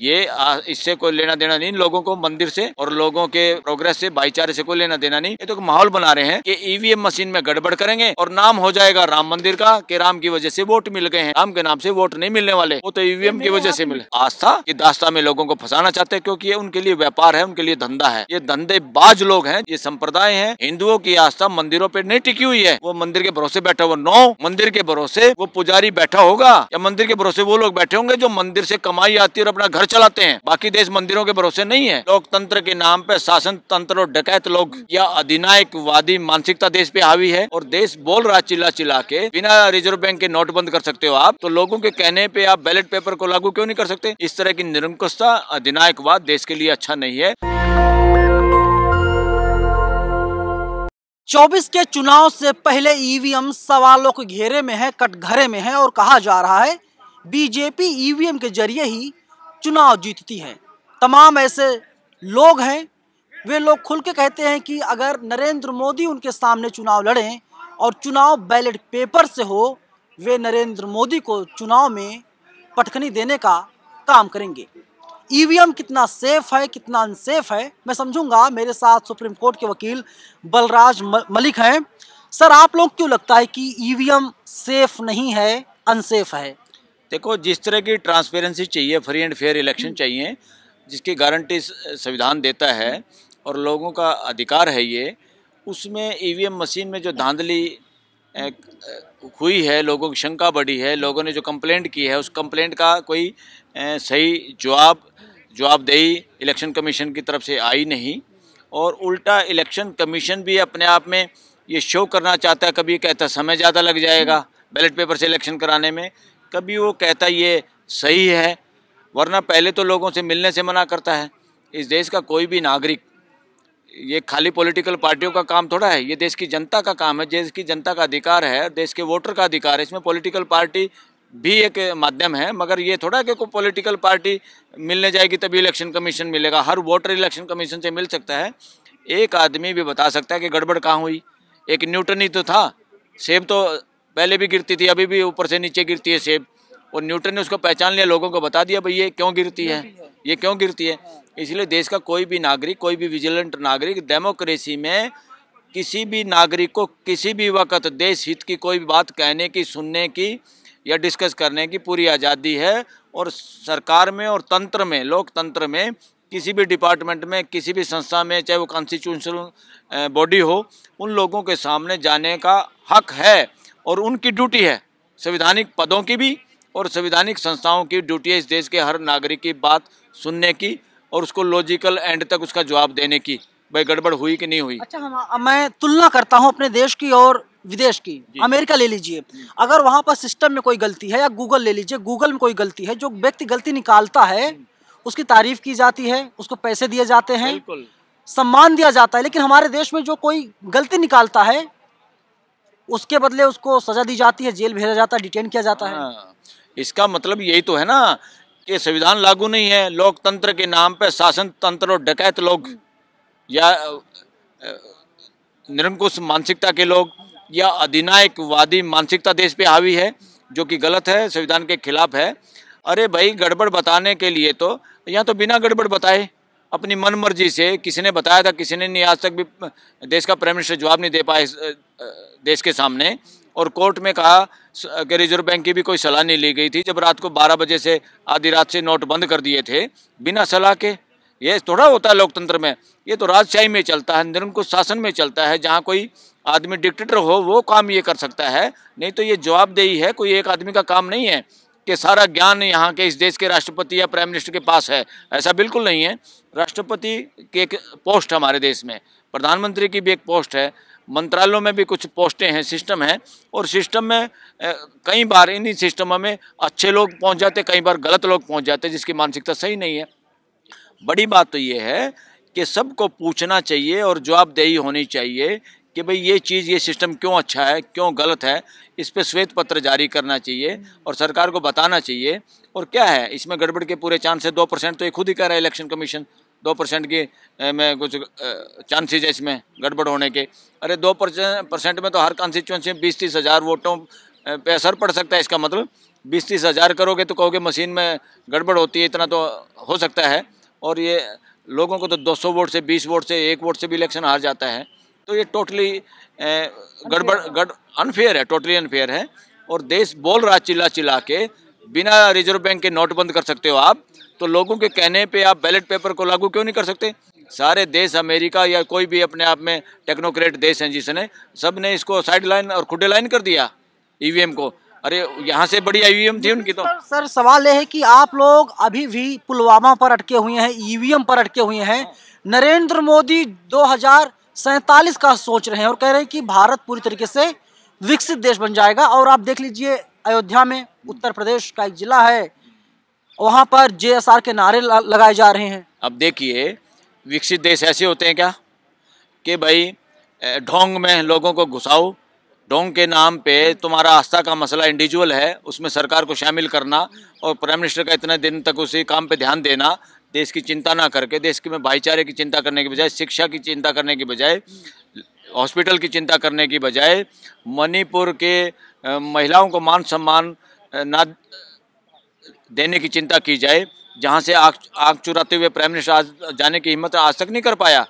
ये इससे कोई लेना देना नहीं लोगों को मंदिर से और लोगों के प्रोग्रेस से भाईचारे से कोई लेना देना नहीं ये तो माहौल बना रहे हैं कि ईवीएम e मशीन में गड़बड़ करेंगे और नाम हो जाएगा राम मंदिर का कि राम की वजह से वोट मिल गए हैं राम के नाम से वोट नहीं मिलने वाले वो तो ईवीएम e की वजह से मिले आस्था की दास्ता में लोगों को फंसाना चाहते है क्योंकि ये उनके लिए व्यापार है उनके लिए धंधा है ये बाज लोग है ये संप्रदाय है हिंदुओं की आस्था मंदिरों पर नहीं टिकी हुई है वो मंदिर के भरोसे बैठा हुआ नौ मंदिर के भरोसे वो पुजारी बैठा होगा या मंदिर के भरोसे वो लोग बैठे होंगे जो मंदिर से कमाई आती है और अपना घर घर चलाते हैं बाकी देश मंदिरों के भरोसे नहीं है लोकतंत्र के नाम पे शासन तंत्र और डकैत लोग या अधिनायक वादी मानसिकता देश पे हावी है और देश बोल रहा चिल्ला चिल्ला के बिना रिजर्व बैंक के नोट बंद कर सकते हो आप तो लोगों के कहने पे आप बैलेट पेपर को लागू क्यों नहीं कर सकते इस तरह की निरंकुशता अधिनायकवाद देश के लिए अच्छा नहीं है 24 के चुनाव से पहले ईवीएम सवालों के घेरे में है कटघरे में है और कहा जा रहा है बीजेपी ईवीएम के जरिए ही चुनाव जीतती है तमाम ऐसे लोग हैं वे लोग खुल के कहते हैं कि अगर नरेंद्र मोदी उनके सामने चुनाव लड़ें और चुनाव बैलेट पेपर से हो वे नरेंद्र मोदी को चुनाव में पटखनी देने का काम करेंगे ईवीएम कितना सेफ है कितना अनसेफ है मैं समझूंगा मेरे साथ सुप्रीम कोर्ट के वकील बलराज मलिक हैं सर आप लोग क्यों लगता है कि ईवीएम सेफ नहीं है अनसेफ है देखो जिस तरह की ट्रांसपेरेंसी चाहिए फ्री एंड फेयर इलेक्शन चाहिए जिसकी गारंटी संविधान देता है और लोगों का अधिकार है ये उसमें ईवीएम e मशीन में जो धांधली हुई है लोगों की शंका बढ़ी है लोगों ने जो कंप्लेंट की है उस कंप्लेंट का कोई सही जवाब जवाबदेही इलेक्शन कमीशन की तरफ से आई नहीं और उल्टा इलेक्शन कमीशन भी अपने आप में ये शो करना चाहता है कभी कहता समय ज़्यादा लग जाएगा बैलेट पेपर से इलेक्शन कराने में कभी वो कहता ये सही है वरना पहले तो लोगों से मिलने से मना करता है इस देश का कोई भी नागरिक ये खाली पॉलिटिकल पार्टियों का काम थोड़ा है ये देश की जनता का काम है देश की जनता का अधिकार है देश के वोटर का अधिकार है इसमें पॉलिटिकल पार्टी भी एक माध्यम है मगर ये थोड़ा कि कोई पॉलिटिकल पार्टी मिलने जाएगी तभी इलेक्शन कमीशन मिलेगा हर वोटर इलेक्शन कमीशन से मिल सकता है एक आदमी भी बता सकता है कि गड़बड़ कहाँ हुई एक न्यूटन ही तो था सेम तो पहले भी गिरती थी अभी भी ऊपर से नीचे गिरती है सेब और न्यूटन ने उसको पहचान लिया लोगों को बता दिया भाई ये क्यों गिरती है ये क्यों गिरती है इसलिए देश का कोई भी नागरिक कोई भी विजिलेंट नागरिक डेमोक्रेसी में किसी भी नागरिक को किसी भी वक्त देश हित की कोई भी बात कहने की सुनने की या डिस्कस करने की पूरी आज़ादी है और सरकार में और तंत्र में लोकतंत्र में किसी भी डिपार्टमेंट में किसी भी संस्था में चाहे वो कॉन्स्टिट्यूशनल बॉडी हो उन लोगों के सामने जाने का हक है और उनकी ड्यूटी है संविधानिक पदों की भी और संविधानिक संस्थाओं की ड्यूटी है इस देश के हर नागरिक की बात सुनने की और उसको लॉजिकल एंड तक उसका जवाब देने की भाई गड़बड़ हुई कि नहीं हुई अच्छा हम मैं तुलना करता हूँ अपने देश की और विदेश की अमेरिका ले लीजिए अगर वहाँ पर सिस्टम में कोई गलती है या गूगल ले लीजिए गूगल में कोई गलती है जो व्यक्ति गलती निकालता है उसकी तारीफ की जाती है उसको पैसे दिए जाते हैं सम्मान दिया जाता है लेकिन हमारे देश में जो कोई गलती निकालता है उसके बदले उसको सजा दी जाती है जेल भेजा जाता है डिटेन किया जाता है हाँ, इसका मतलब यही तो है ना कि संविधान लागू नहीं है लोकतंत्र के नाम पर शासन तंत्र और डकैत लोग या निरंकुश मानसिकता के लोग या अधिनायकवादी मानसिकता देश पे हावी है जो कि गलत है संविधान के खिलाफ है अरे भाई गड़बड़ बताने के लिए तो यहाँ तो बिना गड़बड़ बताए अपनी मन मर्जी से किसी ने बताया था किसी ने नहीं आज तक भी देश का प्राइम मिनिस्टर जवाब नहीं दे पाए देश के सामने और कोर्ट में कहा कि रिजर्व बैंक की भी कोई सलाह नहीं ली गई थी जब रात को 12 बजे से आधी रात से नोट बंद कर दिए थे बिना सलाह के ये थोड़ा होता है लोकतंत्र में ये तो राजशाही में चलता है निरंकुश शासन में चलता है जहाँ कोई आदमी डिक्टेटर हो वो काम ये कर सकता है नहीं तो ये जवाबदेही है कोई एक आदमी का काम नहीं है कि सारा ज्ञान यहाँ के इस देश के राष्ट्रपति या प्राइम मिनिस्टर के पास है ऐसा बिल्कुल नहीं है राष्ट्रपति की एक पोस्ट हमारे देश में प्रधानमंत्री की भी एक पोस्ट है मंत्रालयों में भी कुछ पोस्टें हैं सिस्टम है और सिस्टम में कई बार इन्हीं सिस्टमों में अच्छे लोग पहुंच जाते कई बार गलत लोग पहुंच जाते जिसकी मानसिकता सही नहीं है बड़ी बात तो ये है कि सबको पूछना चाहिए और जवाबदेही होनी चाहिए कि भाई ये चीज़ ये सिस्टम क्यों अच्छा है क्यों गलत है इस पर श्वेत पत्र जारी करना चाहिए और सरकार को बताना चाहिए और क्या है इसमें गड़बड़ के पूरे चांस है दो परसेंट तो ये खुद ही कह रहा है इलेक्शन कमीशन दो परसेंट की में कुछ चांसेज है इसमें गड़बड़ होने के अरे दो परसेंट में तो हर कॉन्स्टिट्यूंसी में बीस तीस हज़ार वोटों पर असर पड़ सकता है इसका मतलब बीस तीस हज़ार करोगे तो कहोगे मशीन में गड़बड़ होती है इतना तो हो सकता है और ये लोगों को तो दो वोट से बीस वोट से एक वोट से भी इलेक्शन हार जाता है तो ये टोटली गड़बड़ गड़ अनफेयर है टोटली अनफेयर है और देश बोल रहा चिल्ला चिल्ला के बिना रिजर्व बैंक के नोट बंद कर सकते हो आप तो लोगों के कहने पे आप बैलेट पेपर को लागू क्यों नहीं कर सकते सारे देश अमेरिका या कोई भी अपने आप में टेक्नोक्रेट देश हैं जिसने सब ने इसको साइड लाइन और खुडे लाइन कर दिया ईवीएम e को अरे यहाँ से बड़ी ईवीएम e थी उनकी तो सर सवाल यह है कि आप लोग अभी भी पुलवामा पर अटके हुए हैं ईवीएम e पर अटके हुए हैं हाँ। नरेंद्र मोदी 2000 सैंतालीस का सोच रहे हैं और कह रहे हैं कि भारत पूरी तरीके से विकसित देश बन जाएगा और आप देख लीजिए अयोध्या में उत्तर प्रदेश का एक जिला है वहाँ पर जे के नारे लगाए जा रहे हैं अब देखिए विकसित देश ऐसे होते हैं क्या कि भाई ढोंग में लोगों को घुसाओ ढोंग के नाम पे तुम्हारा आस्था का मसला इंडिविजुअल है उसमें सरकार को शामिल करना और प्राइम मिनिस्टर का इतने दिन तक उसी काम पे ध्यान देना देश की चिंता ना करके देश के में भाईचारे की चिंता करने के बजाय शिक्षा की चिंता करने की बजाय हॉस्पिटल की चिंता करने की बजाय मणिपुर के महिलाओं को मान सम्मान ना देने की चिंता की जाए जहाँ से आग आग चुराते हुए प्राइम मिनिस्टर आज जाने की हिम्मत आज तक नहीं कर पाया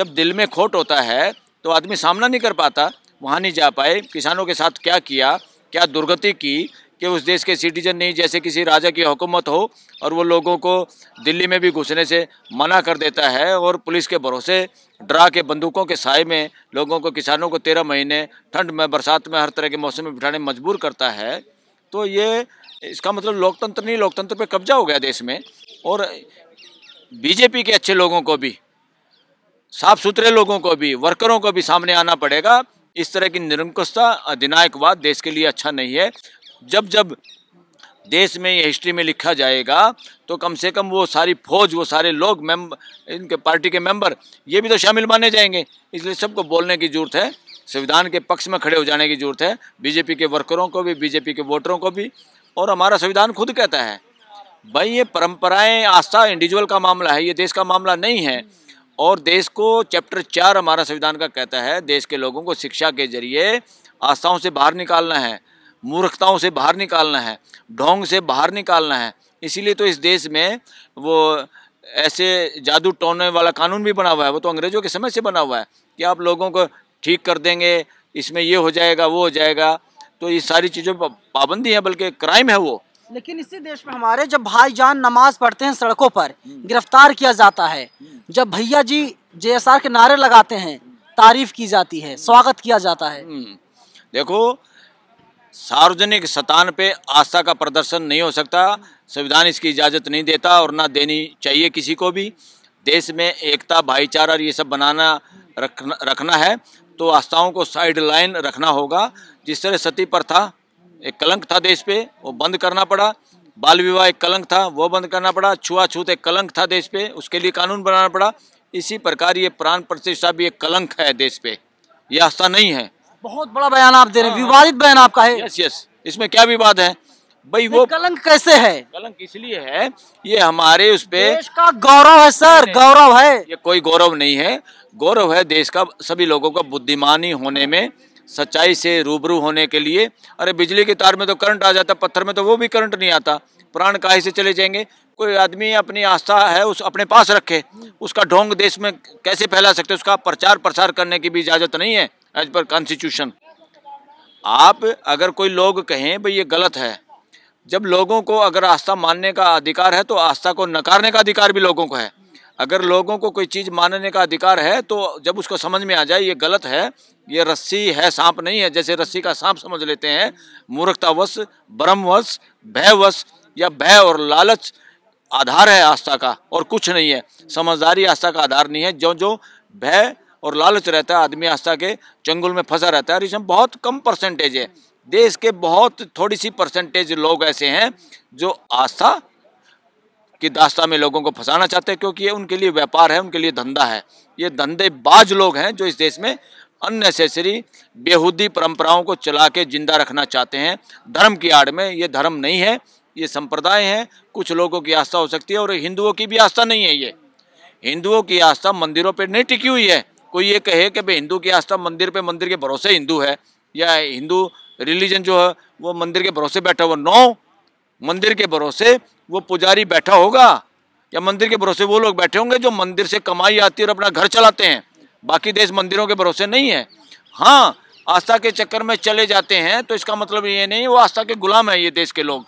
जब दिल में खोट होता है तो आदमी सामना नहीं कर पाता वहाँ नहीं जा पाए किसानों के साथ क्या किया क्या दुर्गति की कि उस देश के सिटीजन नहीं जैसे किसी राजा की हुकूमत हो और वो लोगों को दिल्ली में भी घुसने से मना कर देता है और पुलिस के भरोसे ड्रा के बंदूकों के साय में लोगों को किसानों को तेरह महीने ठंड में बरसात में हर तरह के मौसम में बिठाने मजबूर करता है तो ये इसका मतलब लोकतंत्र नहीं लोकतंत्र पर कब्जा हो गया देश में और बीजेपी के अच्छे लोगों को भी साफ सुथरे लोगों को भी वर्करों को भी सामने आना पड़ेगा इस तरह की निरंकुशता अधिनायकवाद देश के लिए अच्छा नहीं है जब जब देश में ये हिस्ट्री में लिखा जाएगा तो कम से कम वो सारी फौज वो सारे लोग मेम इनके पार्टी के मेंबर ये भी तो शामिल माने जाएंगे इसलिए सबको बोलने की ज़रूरत है संविधान के पक्ष में खड़े हो जाने की ज़रूरत है बीजेपी के वर्करों को भी बीजेपी के वोटरों को भी और हमारा संविधान खुद कहता है भाई ये परंपराएं आस्था इंडिविजुअल का मामला है ये देश का मामला नहीं है और देश को चैप्टर चार हमारा संविधान का कहता है देश के लोगों को शिक्षा के जरिए आस्थाओं से बाहर निकालना है मूर्खताओं से बाहर निकालना है ढोंग से बाहर निकालना है इसीलिए तो इस देश में वो ऐसे जादू टोने वाला कानून भी बना हुआ है वो तो अंग्रेज़ों के समय से बना हुआ है कि आप लोगों को ठीक कर देंगे इसमें ये हो जाएगा वो हो जाएगा तो ये सारी चीज़ों पर पाबंदी है बल्कि क्राइम है वो लेकिन इसी देश में हमारे जब भाई जान नमाज पढ़ते हैं सड़कों पर हम्म। गिरफ्तार किया जाता है हम्म। जब भैया जी जे के नारे लगाते हैं तारीफ की जाती है स्वागत किया जाता है हम्म। देखो सार्वजनिक स्थान पे आस्था का प्रदर्शन नहीं हो सकता संविधान इसकी इजाज़त नहीं देता और ना देनी चाहिए किसी को भी देश में एकता भाईचारा ये सब बनाना रखना रखना है तो आस्थाओं को साइड लाइन रखना होगा जिस तरह सती प्रथा एक कलंक था देश पे वो बंद करना पड़ा बाल विवाह एक कलंक था वो बंद करना पड़ा छुआछूत एक कलंक था देश पे उसके लिए कानून बनाना पड़ा इसी प्रकार ये प्राण प्रतिष्ठा भी एक कलंक है देश पे ये आस्था नहीं है बहुत बड़ा बयान आप दे रहे हैं हाँ, विवादित बयान आपका है यस यस इसमें क्या विवाद है भाई वो कलंक कैसे है कलंक इसलिए है ये हमारे उस पे देश का गौरव है सर गौरव है ये कोई गौरव नहीं है गौरव है देश का सभी लोगों का बुद्धिमानी होने में सच्चाई से रूबरू होने के लिए अरे बिजली के तार में तो करंट आ जाता पत्थर में तो वो भी करंट नहीं आता प्राण काहे से चले जाएंगे कोई आदमी अपनी आस्था है उस अपने पास रखे उसका ढोंग देश में कैसे फैला सकते उसका प्रचार प्रसार करने की भी इजाज़त नहीं है एज पर कॉन्स्टिट्यूशन आप अगर कोई लोग कहें भाई ये गलत है जब लोगों को अगर आस्था मानने का अधिकार है तो आस्था को नकारने का अधिकार भी लोगों को है अगर लोगों को कोई चीज़ मानने का अधिकार है तो जब उसको समझ में आ जाए ये गलत है ये रस्सी है सांप नहीं है जैसे रस्सी का सांप समझ लेते हैं मूर्खतावश ब्रह्मवश भयवश या भय और लालच आधार है आस्था का और कुछ नहीं है समझदारी आस्था का आधार नहीं है जो जो भय और लालच रहता है आदमी आस्था के चंगुल में फंसा रहता है और इसमें बहुत कम परसेंटेज है देश के बहुत थोड़ी सी परसेंटेज लोग ऐसे हैं जो आस्था की दास्ता में लोगों को फंसाना चाहते हैं क्योंकि ये उनके लिए व्यापार है उनके लिए धंधा है ये धंधेबाज लोग हैं जो इस देश में अननेसेसरी बेहूदी परंपराओं को चला के जिंदा रखना चाहते हैं धर्म की आड़ में ये धर्म नहीं है ये संप्रदाय हैं कुछ लोगों की आस्था हो सकती है और हिंदुओं की भी आस्था नहीं है ये हिंदुओं की आस्था मंदिरों पर नहीं टिकी हुई है कोई ये कहे कि भाई हिंदू की आस्था मंदिर पे मंदिर के भरोसे हिंदू है या हिंदू रिलीजन जो है वो मंदिर के भरोसे बैठा हुआ नौ मंदिर के भरोसे वो पुजारी बैठा होगा या मंदिर के भरोसे वो लोग बैठे होंगे जो मंदिर से कमाई आती है और अपना घर चलाते हैं बाकी देश मंदिरों के भरोसे नहीं है हाँ आस्था के चक्कर में चले जाते हैं तो इसका मतलब ये नहीं वो आस्था के गुलाम है ये देश के लोग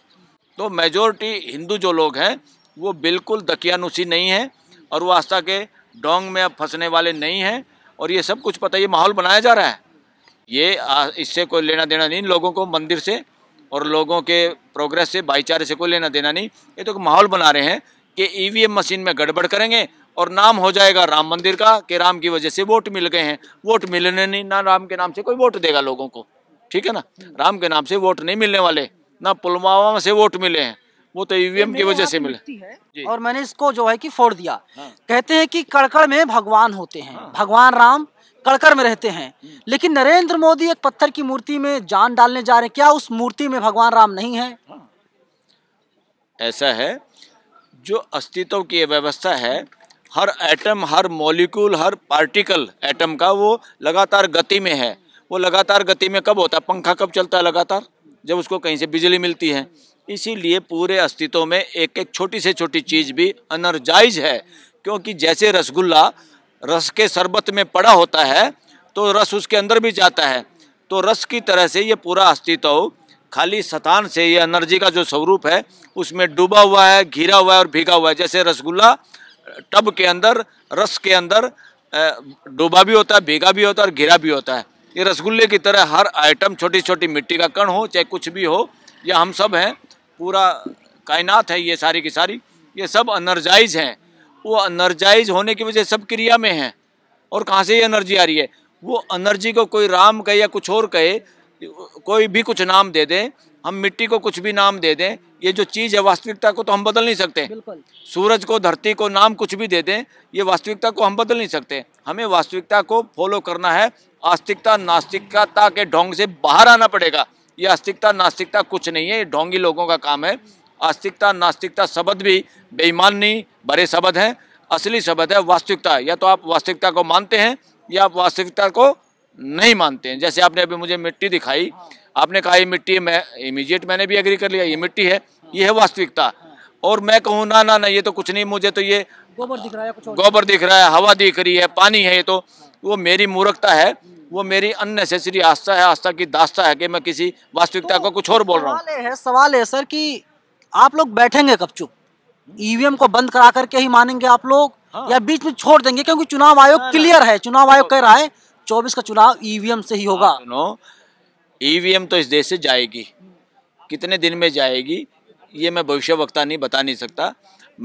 तो मेजोरिटी हिंदू जो लोग हैं वो बिल्कुल दकियानुसी नहीं है और वो आस्था के डोंग में अब फंसने वाले नहीं हैं और ये सब कुछ पता है ये माहौल बनाया जा रहा है ये इससे कोई लेना देना नहीं लोगों को मंदिर से और लोगों के प्रोग्रेस से भाईचारे से कोई लेना देना नहीं ये तो माहौल बना रहे हैं कि ईवीएम e मशीन में गड़बड़ करेंगे और नाम हो जाएगा राम मंदिर का कि राम की वजह से वोट मिल गए हैं वोट मिलने नहीं ना राम के नाम से कोई वोट देगा लोगों को ठीक है ना राम के नाम से वोट नहीं मिलने वाले ना पुलवामा से वोट मिले हैं वो तो ईवीएम e तो की वजह से मिला और मैंने इसको जो है कि फोड़ दिया हाँ। कहते हैं कि कड़कड़ में भगवान होते हैं हाँ। भगवान राम कड़कड़ में रहते हैं हम्म। लेकिन नरेंद्र मोदी एक पत्थर की मूर्ति में जान डालने जा रहे हैं क्या उस मूर्ति में भगवान राम नहीं है हाँ। ऐसा है जो अस्तित्व की व्यवस्था है हर एटम हर मॉलिक्यूल हर पार्टिकल एटम का वो लगातार गति में है वो लगातार गति में कब होता है पंखा कब चलता है लगातार जब उसको कहीं से बिजली मिलती है इसीलिए पूरे अस्तित्व में एक एक छोटी से छोटी चीज़ भी अनर्जाइज है क्योंकि जैसे रसगुल्ला रस के शरबत में पड़ा होता है तो रस उसके अंदर भी जाता है तो रस की तरह से ये पूरा अस्तित्व खाली स्थान से ये एनर्जी का जो स्वरूप है उसमें डूबा हुआ है घिरा हुआ है और भीगा हुआ है जैसे रसगुल्ला टब के अंदर रस के अंदर डूबा भी होता है भीगा भी होता है और घिरा भी होता है ये रसगुल्ले की तरह हर आइटम छोटी छोटी मिट्टी का कण हो चाहे कुछ भी हो या हम सब हैं पूरा कायनात है ये सारी की सारी ये सब अनर्जाइज हैं वो अनर्जाइज होने की वजह सब क्रिया में है और कहाँ से ये एनर्जी आ रही है वो एनर्जी को कोई राम कहे या कुछ और कहे कोई भी कुछ नाम दे दें हम मिट्टी को कुछ भी नाम दे दें ये जो चीज़ है वास्तविकता को तो हम बदल नहीं सकते सूरज को धरती को नाम कुछ भी दे दें ये वास्तविकता को हम बदल नहीं सकते हमें वास्तविकता को फॉलो करना है आस्तिकता नास्तिकता के ढोंग से बाहर आना पड़ेगा ये आस्तिकता नास्तिकता कुछ नहीं है ये ढोंगी लोगों का काम है आस्तिकता नास्तिकता शब्द भी बेईमानी बड़े शब्द हैं असली शब्द है वास्तविकता या तो आप वास्तविकता को मानते हैं या आप वास्तविकता को नहीं मानते हैं जैसे आपने अभी मुझे मिट्टी दिखाई आपने कहा ये मिट्टी मैं इमीजिएट मैंने भी एग्री कर लिया ये मिट्टी है ये है वास्तविकता और मैं कहूँ ना ना ना ये तो कुछ नहीं मुझे तो ये गोबर दिख रहा है कुछ गोबर दिख रहा है हवा दिख रही है पानी है ये तो वो मेरी मूर्खता है वो मेरी अननेसेसरी आस्था है आस्था की दास्ता है कि मैं किसी वास्तविकता तो को कुछ और बोल रहा हूँ है सवाल है सर कि आप लोग बैठेंगे कब चुप ईवीएम e को बंद करा करके ही मानेंगे आप लोग हाँ। या बीच में छोड़ देंगे क्योंकि चुनाव आयोग क्लियर है चुनाव आयोग कह रहा है चौबीस का चुनाव ईवीएम e से ही होगा हाँ, सुनो ईवीएम e तो इस देश से जाएगी कितने दिन में जाएगी ये मैं भविष्य वक्ता नहीं बता नहीं सकता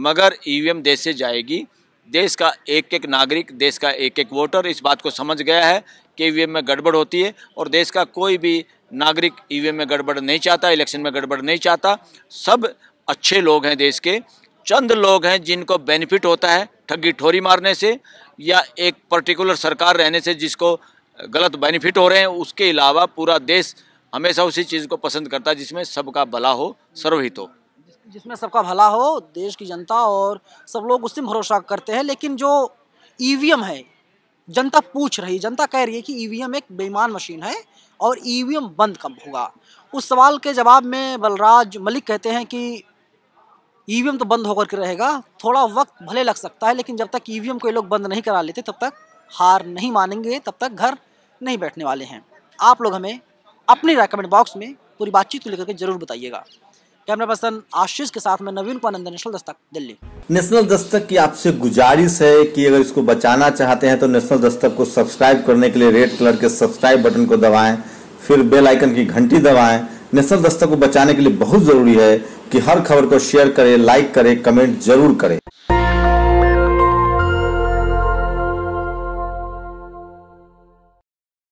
मगर ईवीएम देश से जाएगी देश का एक एक नागरिक देश का एक एक वोटर इस बात को समझ गया है कि ई में गड़बड़ होती है और देश का कोई भी नागरिक ई में गड़बड़ नहीं चाहता इलेक्शन में गड़बड़ नहीं चाहता सब अच्छे लोग हैं देश के चंद लोग हैं जिनको बेनिफिट होता है ठगी ठोरी मारने से या एक पर्टिकुलर सरकार रहने से जिसको गलत बेनिफिट हो रहे हैं उसके अलावा पूरा देश हमेशा उसी चीज़ को पसंद करता है जिसमें सबका भला हो सर्वहित हो जिसमें सबका भला हो देश की जनता और सब लोग उससे भरोसा करते हैं लेकिन जो ईवीएम e है जनता पूछ रही जनता कह रही है कि ईवीएम e एक बेईमान मशीन है और ईवीएम e बंद कब होगा उस सवाल के जवाब में बलराज मलिक कहते हैं कि ईवीएम तो बंद होकर के रहेगा थोड़ा वक्त भले लग सकता है लेकिन जब तक ईवीएम को ये लोग बंद नहीं करा लेते तब तक हार नहीं मानेंगे तब तक घर नहीं बैठने वाले हैं आप लोग हमें अपने रेकमेंड बॉक्स में पूरी बातचीत को लेकर के ज़रूर बताइएगा कैमरा पर्सन आशीष के साथ में नवीन पानंद नेशनल दस्तक दिल्ली नेशनल दस्तक की आपसे गुजारिश है कि अगर इसको बचाना चाहते हैं तो नेशनल दस्तक को सब्सक्राइब करने के लिए रेड कलर के सब्सक्राइब बटन को दबाएं फिर बेल आइकन की घंटी दबाएं नेशनल दस्तक को बचाने के लिए बहुत जरूरी है कि हर खबर को शेयर करें लाइक करें कमेंट जरूर करें